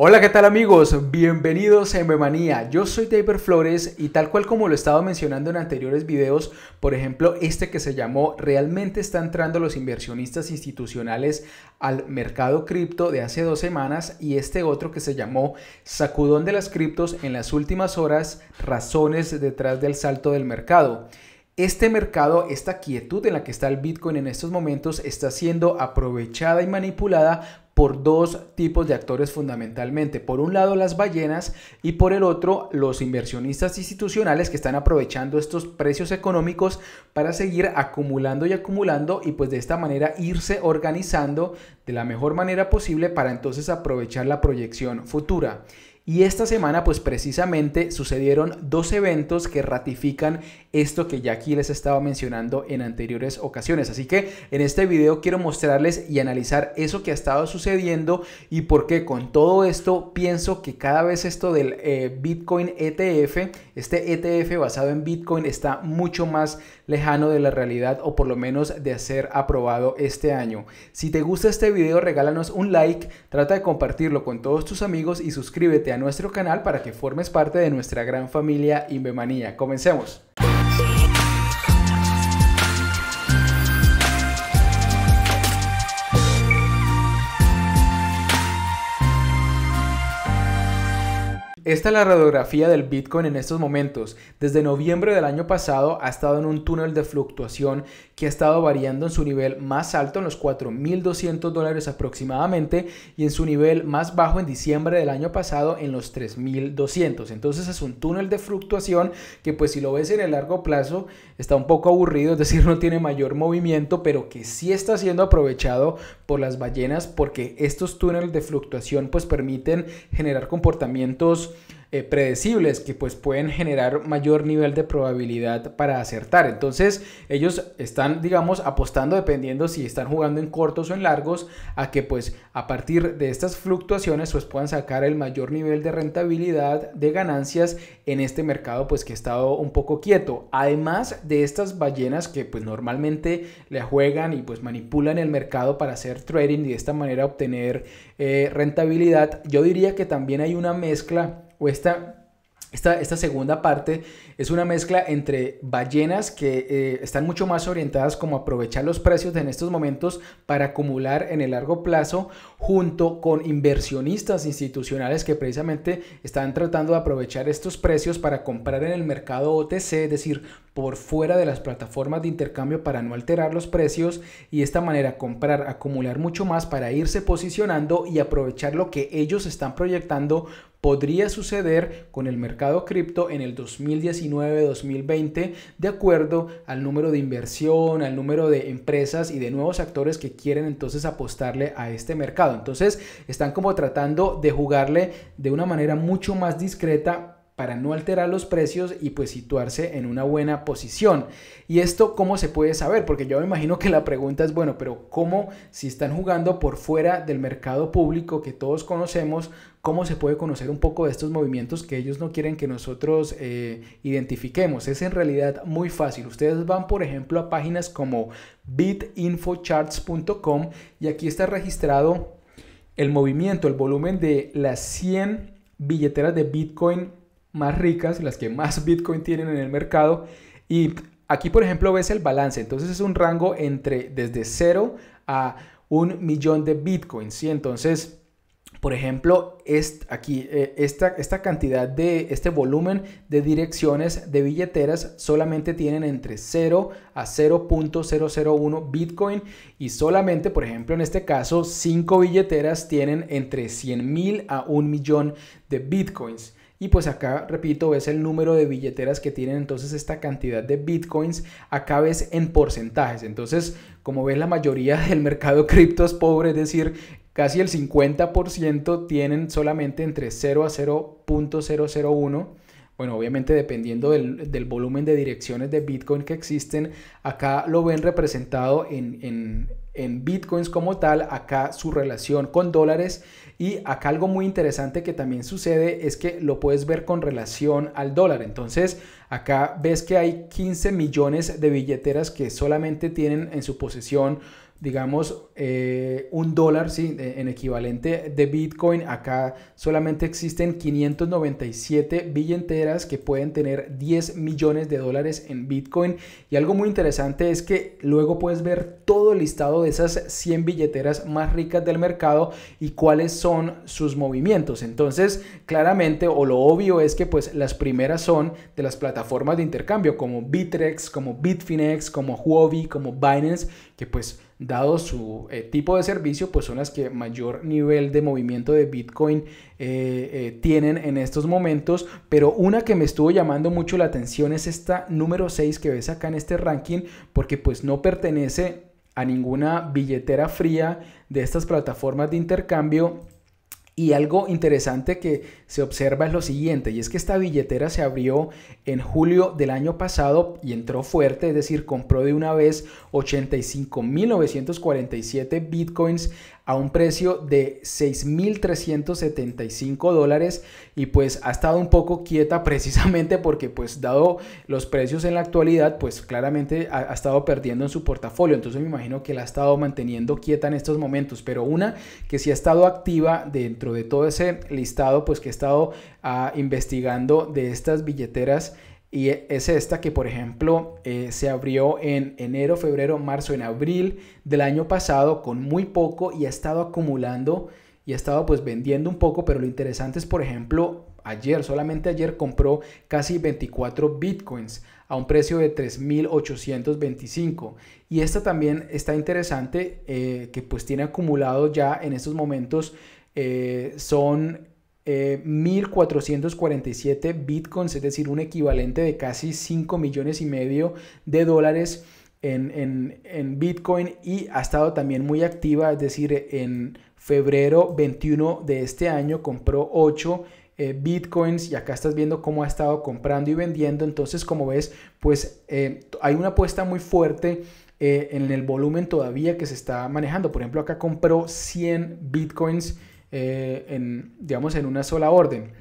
Hola, ¿qué tal amigos? Bienvenidos a Memanía. Yo soy Taper Flores y tal cual como lo he estado mencionando en anteriores videos, por ejemplo, este que se llamó ¿Realmente están entrando los inversionistas institucionales al mercado cripto de hace dos semanas? Y este otro que se llamó Sacudón de las criptos en las últimas horas, razones detrás del salto del mercado. Este mercado, esta quietud en la que está el Bitcoin en estos momentos, está siendo aprovechada y manipulada por dos tipos de actores fundamentalmente. Por un lado las ballenas y por el otro los inversionistas institucionales que están aprovechando estos precios económicos para seguir acumulando y acumulando y pues de esta manera irse organizando de la mejor manera posible para entonces aprovechar la proyección futura. Y esta semana pues precisamente sucedieron dos eventos que ratifican esto que ya aquí les estaba mencionando en anteriores ocasiones. Así que en este video quiero mostrarles y analizar eso que ha estado sucediendo y por qué con todo esto pienso que cada vez esto del eh, Bitcoin ETF, este ETF basado en Bitcoin está mucho más lejano de la realidad o por lo menos de ser aprobado este año. Si te gusta este video regálanos un like, trata de compartirlo con todos tus amigos y suscríbete a nuestro canal para que formes parte de nuestra gran familia Inbemanía. Comencemos. Esta es la radiografía del Bitcoin en estos momentos. Desde noviembre del año pasado ha estado en un túnel de fluctuación que ha estado variando en su nivel más alto en los 4.200 dólares aproximadamente y en su nivel más bajo en diciembre del año pasado en los 3.200. Entonces es un túnel de fluctuación que pues si lo ves en el largo plazo está un poco aburrido, es decir, no tiene mayor movimiento, pero que sí está siendo aprovechado por las ballenas porque estos túneles de fluctuación pues permiten generar comportamientos eh, predecibles que pues pueden generar mayor nivel de probabilidad para acertar. Entonces ellos están digamos apostando dependiendo si están jugando en cortos o en largos a que pues a partir de estas fluctuaciones pues puedan sacar el mayor nivel de rentabilidad de ganancias en este mercado pues que ha estado un poco quieto. Además de estas ballenas que pues normalmente le juegan y pues manipulan el mercado para hacer trading y de esta manera obtener eh, rentabilidad, yo diría que también hay una mezcla o esta esta, segunda parte es una mezcla entre ballenas que eh, están mucho más orientadas como aprovechar los precios en estos momentos para acumular en el largo plazo junto con inversionistas institucionales que precisamente están tratando de aprovechar estos precios para comprar en el mercado OTC, es decir, por fuera de las plataformas de intercambio para no alterar los precios y de esta manera comprar, acumular mucho más para irse posicionando y aprovechar lo que ellos están proyectando podría suceder con el mercado cripto en el 2019-2020 de acuerdo al número de inversión, al número de empresas y de nuevos actores que quieren entonces apostarle a este mercado. Entonces están como tratando de jugarle de una manera mucho más discreta para no alterar los precios y pues situarse en una buena posición. ¿Y esto cómo se puede saber? Porque yo me imagino que la pregunta es, bueno, pero ¿cómo si están jugando por fuera del mercado público que todos conocemos, cómo se puede conocer un poco de estos movimientos que ellos no quieren que nosotros eh, identifiquemos? Es en realidad muy fácil. Ustedes van, por ejemplo, a páginas como bitinfocharts.com y aquí está registrado el movimiento, el volumen de las 100 billeteras de Bitcoin más ricas, las que más Bitcoin tienen en el mercado. Y aquí, por ejemplo, ves el balance. Entonces es un rango entre desde 0 a un millón de Bitcoins. ¿sí? Entonces, por ejemplo, es aquí eh, esta, esta, cantidad de este volumen de direcciones de billeteras solamente tienen entre 0 a 0.001 Bitcoin y solamente, por ejemplo, en este caso, 5 billeteras tienen entre 100 mil a 1 millón de Bitcoins. Y pues acá, repito, ves el número de billeteras que tienen entonces esta cantidad de bitcoins. Acá ves en porcentajes. Entonces, como ves, la mayoría del mercado cripto es pobre, es decir, casi el 50% tienen solamente entre 0 a 0.001 bueno, obviamente dependiendo del, volumen de direcciones de Bitcoin que existen, acá lo ven representado en, en Bitcoins como tal, acá su relación con dólares y acá algo muy interesante que también sucede es que lo puedes ver con relación al dólar. Entonces, acá ves que hay 15 millones de billeteras que solamente tienen en su posesión digamos, eh, un dólar, ¿sí? en equivalente de Bitcoin, acá solamente existen 597 billeteras que pueden tener 10 millones de dólares en Bitcoin. Y algo muy interesante es que luego puedes ver todo el listado de esas 100 billeteras más ricas del mercado y cuáles son sus movimientos. Entonces, claramente, o lo obvio es que pues las primeras son de las plataformas de intercambio como Bitrex, como Bitfinex, como Huobi, como Binance, que pues dado su eh, tipo de servicio, pues son las que mayor nivel de movimiento de Bitcoin eh, eh, tienen en estos momentos. Pero una que me estuvo llamando mucho la atención es esta número 6 que ves acá en este ranking, porque pues no pertenece a ninguna billetera fría de estas plataformas de intercambio y algo interesante que se observa es lo siguiente, y es que esta billetera se abrió en julio del año pasado y entró fuerte, es decir, compró de una vez 85.947 bitcoins a un precio de 6.375 dólares y pues ha estado un poco quieta precisamente porque pues dado los precios en la actualidad pues claramente ha, estado perdiendo en su portafolio entonces me imagino que la ha estado manteniendo quieta en estos momentos pero una que sí ha estado activa dentro de todo ese listado pues que ha estado ah, investigando de estas billeteras y e, es esta que, por ejemplo, eh, se abrió en enero, febrero, marzo, en abril del año pasado con muy poco y ha estado acumulando y ha estado pues vendiendo un poco, pero lo interesante es, por ejemplo, ayer, solamente ayer compró casi 24 bitcoins a un precio de 3.825. Y esta también está interesante, eh, que pues tiene acumulado ya en estos momentos, eh, son 1.447 eh, bitcoins, es decir, un equivalente de casi 5 millones y medio de dólares en, bitcoin y ha estado también muy activa, es decir, en febrero 21 de este año compró 8 eh, bitcoins y acá estás viendo cómo ha estado comprando y vendiendo. Entonces, como ves, pues eh, hay una apuesta muy fuerte en el volumen todavía que se está manejando. Por ejemplo, acá compró 100 bitcoins eh, en, digamos, en una sola orden.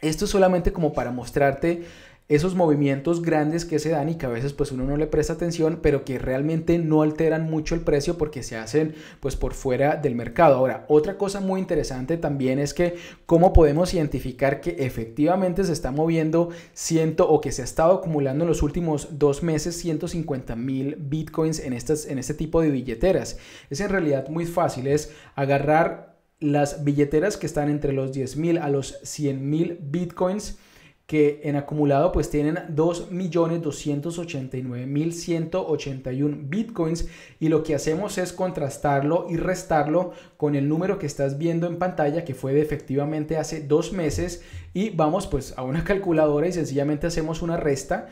Esto es solamente como para mostrarte esos movimientos grandes que se dan y que a veces pues uno no le presta atención, pero que realmente no alteran mucho el precio porque se hacen pues por fuera del mercado. Ahora, otra cosa muy interesante también es que cómo podemos identificar que efectivamente se está moviendo ciento o que se ha estado acumulando en los últimos dos meses 150 mil bitcoins en, estas, en este tipo de billeteras. Es en realidad muy fácil, es agarrar las billeteras que están entre los 10.000 a los 100.000 bitcoins que en acumulado pues tienen 2.289.181 bitcoins y lo que hacemos es contrastarlo y restarlo con el número que estás viendo en pantalla que fue efectivamente hace dos meses y vamos pues a una calculadora y sencillamente hacemos una resta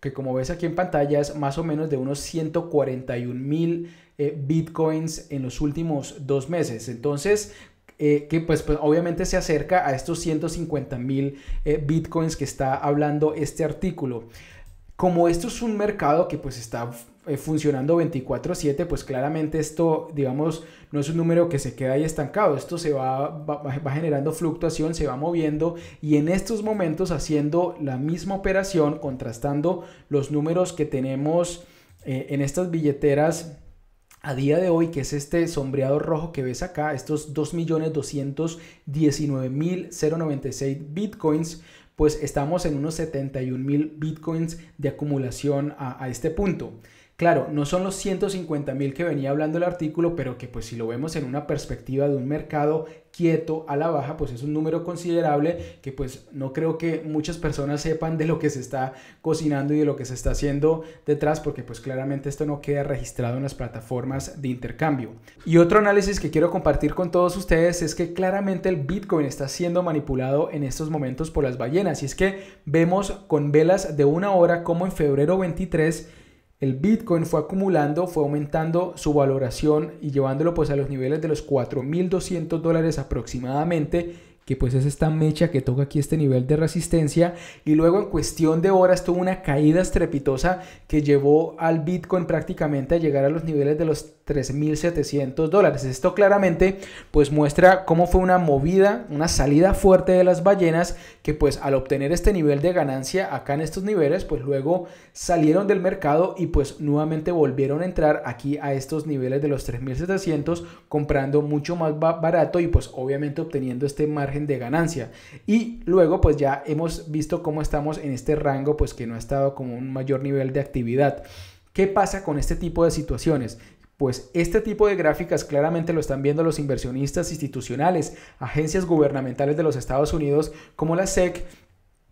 que como ves aquí en pantalla es más o menos de unos 141 mil eh, bitcoins en los últimos dos meses. Entonces, eh, que pues, pues, obviamente se acerca a estos 150 mil eh, bitcoins que está hablando este artículo. Como esto es un mercado que pues está eh, funcionando 24/7, pues claramente esto, digamos, no es un número que se queda ahí estancado, esto se va, va, generando fluctuación, se va moviendo y en estos momentos haciendo la misma operación, contrastando los números que tenemos eh, en estas billeteras a día de hoy, que es este sombreado rojo que ves acá, estos 2.219.096 bitcoins, pues estamos en unos 71.000 bitcoins de acumulación a este punto. Claro, no son los 150 mil que venía hablando el artículo, pero que pues si lo vemos en una perspectiva de un mercado quieto a la baja, pues es un número considerable que pues no creo que muchas personas sepan de lo que se está cocinando y de lo que se está haciendo detrás, porque pues claramente esto no queda registrado en las plataformas de intercambio. Y otro análisis que quiero compartir con todos ustedes es que claramente el Bitcoin está siendo manipulado en estos momentos por las ballenas, y es que vemos con velas de una hora como en febrero 23 el Bitcoin fue acumulando, fue aumentando su valoración y llevándolo pues a los niveles de los 4.200 dólares aproximadamente que pues es esta mecha que toca aquí este nivel de resistencia y luego en cuestión de horas tuvo una caída estrepitosa que llevó al Bitcoin prácticamente a llegar a los niveles de los 3.700 dólares. Esto claramente pues muestra cómo fue una movida, una salida fuerte de las ballenas que pues al obtener este nivel de ganancia acá en estos niveles pues luego salieron del mercado y pues nuevamente volvieron a entrar aquí a estos niveles de los 3.700 comprando mucho más barato y pues obviamente obteniendo este margen de ganancia. Y luego pues ya hemos visto cómo estamos en este rango pues que no ha estado como un mayor nivel de actividad. ¿Qué pasa con este tipo de situaciones? Pues este tipo de gráficas claramente lo están viendo los inversionistas institucionales, agencias gubernamentales de los Estados Unidos como la SEC,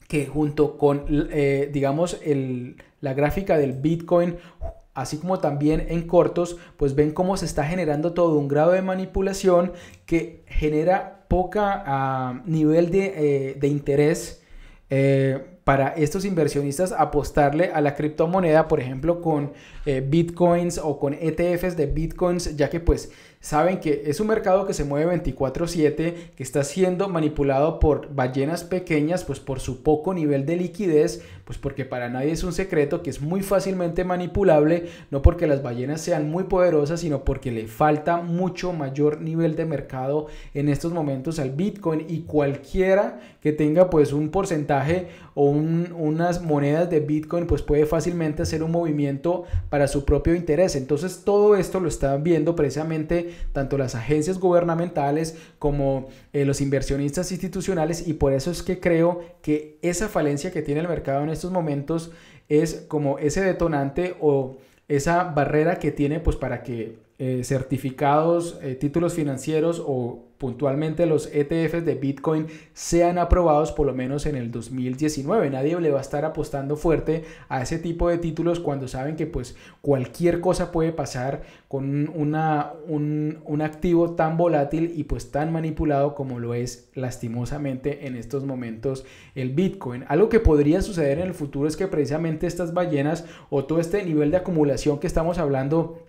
que junto con, eh, digamos, el, la gráfica del Bitcoin así como también en cortos, pues ven cómo se está generando todo un grado de manipulación que genera poca ah, nivel de, eh, interés eh, para estos inversionistas apostarle a la criptomoneda, por ejemplo, con eh, bitcoins o con ETFs de bitcoins, ya que pues saben que es un mercado que se mueve 24/7, que está siendo manipulado por ballenas pequeñas, pues por su poco nivel de liquidez, pues porque para nadie es un secreto que es muy fácilmente manipulable, no porque las ballenas sean muy poderosas, sino porque le falta mucho mayor nivel de mercado en estos momentos al Bitcoin y cualquiera que tenga pues un porcentaje o unas monedas de Bitcoin pues puede fácilmente hacer un movimiento para su propio interés. Entonces todo esto lo están viendo precisamente tanto las agencias gubernamentales como eh, los inversionistas institucionales y por eso es que creo que esa falencia que tiene el mercado en estos momentos es como ese detonante o esa barrera que tiene pues para que eh, certificados, eh, títulos financieros o puntualmente los ETFs de Bitcoin sean aprobados por lo menos en el 2019. Nadie le va a estar apostando fuerte a ese tipo de títulos cuando saben que pues cualquier cosa puede pasar con una, un, activo tan volátil y pues tan manipulado como lo es lastimosamente en estos momentos el Bitcoin. Algo que podría suceder en el futuro es que precisamente estas ballenas o todo este nivel de acumulación que estamos hablando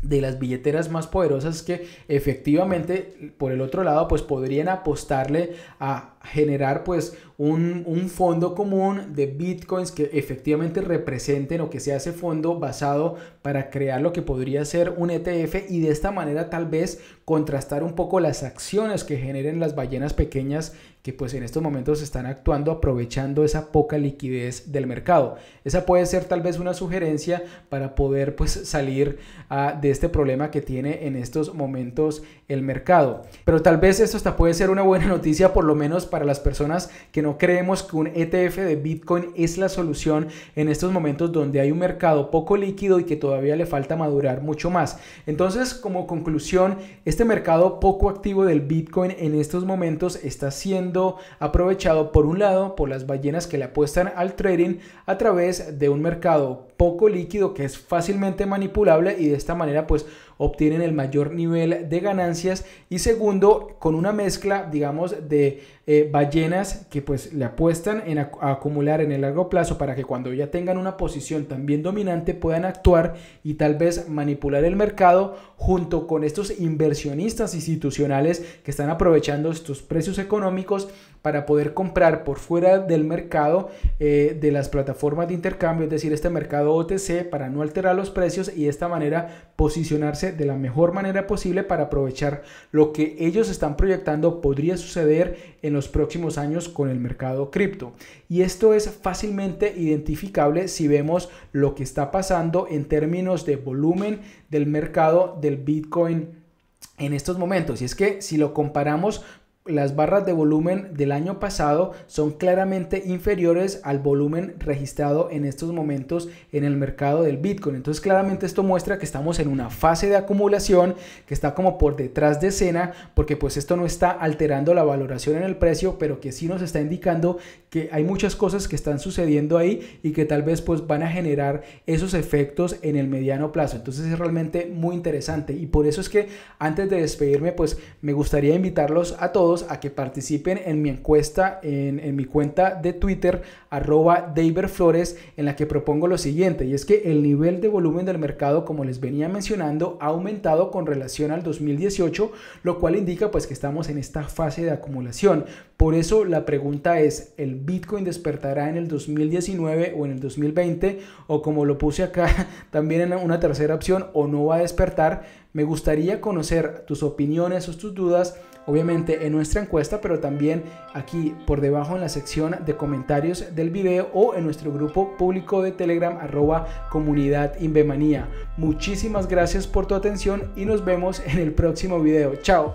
de las billeteras más poderosas que efectivamente por el otro lado pues podrían apostarle a generar pues un, fondo común de bitcoins que efectivamente representen o que sea ese fondo basado para crear lo que podría ser un ETF y de esta manera tal vez contrastar un poco las acciones que generen las ballenas pequeñas que pues en estos momentos están actuando aprovechando esa poca liquidez del mercado. Esa puede ser tal vez una sugerencia para poder pues salir ah, de este problema que tiene en estos momentos el mercado. Pero tal vez esto hasta puede ser una buena noticia por lo menos para las personas que no creemos que un ETF de Bitcoin es la solución en estos momentos donde hay un mercado poco líquido y que todavía le falta madurar mucho más. Entonces, como conclusión, este mercado poco activo del Bitcoin en estos momentos está siendo aprovechado por un lado por las ballenas que le apuestan al trading a través de un mercado poco líquido que es fácilmente manipulable y de esta manera pues obtienen el mayor nivel de ganancias y segundo con una mezcla digamos de eh, ballenas que pues le apuestan en acumular en el largo plazo para que cuando ya tengan una posición también dominante puedan actuar y tal vez manipular el mercado junto con estos inversionistas institucionales que están aprovechando estos precios económicos para poder comprar por fuera del mercado eh, de las plataformas de intercambio, es decir, este mercado OTC, para no alterar los precios y de esta manera posicionarse de la mejor manera posible para aprovechar lo que ellos están proyectando podría suceder en los próximos años con el mercado cripto. Y esto es fácilmente identificable si vemos lo que está pasando en términos de volumen del mercado del Bitcoin en estos momentos. Y es que si lo comparamos las barras de volumen del año pasado son claramente inferiores al volumen registrado en estos momentos en el mercado del Bitcoin. Entonces claramente esto muestra que estamos en una fase de acumulación que está como por detrás de escena porque pues esto no está alterando la valoración en el precio, pero que sí nos está indicando que hay muchas cosas que están sucediendo ahí y que tal vez pues van a generar esos efectos en el mediano plazo. Entonces es realmente muy interesante y por eso es que antes de despedirme pues me gustaría invitarlos a todos a que participen en mi encuesta en, mi cuenta de Twitter, arroba Flores, en la que propongo lo siguiente, y es que el nivel de volumen del mercado, como les venía mencionando, ha aumentado con relación al 2018, lo cual indica pues que estamos en esta fase de acumulación. Por eso la pregunta es, ¿el Bitcoin despertará en el 2019 o en el 2020? O como lo puse acá también en una tercera opción, ¿o no va a despertar? Me gustaría conocer tus opiniones o tus dudas obviamente en nuestra encuesta, pero también aquí por debajo en la sección de comentarios del video o en nuestro grupo público de Telegram arroba comunidad Invemanía. Muchísimas gracias por tu atención y nos vemos en el próximo video. Chao.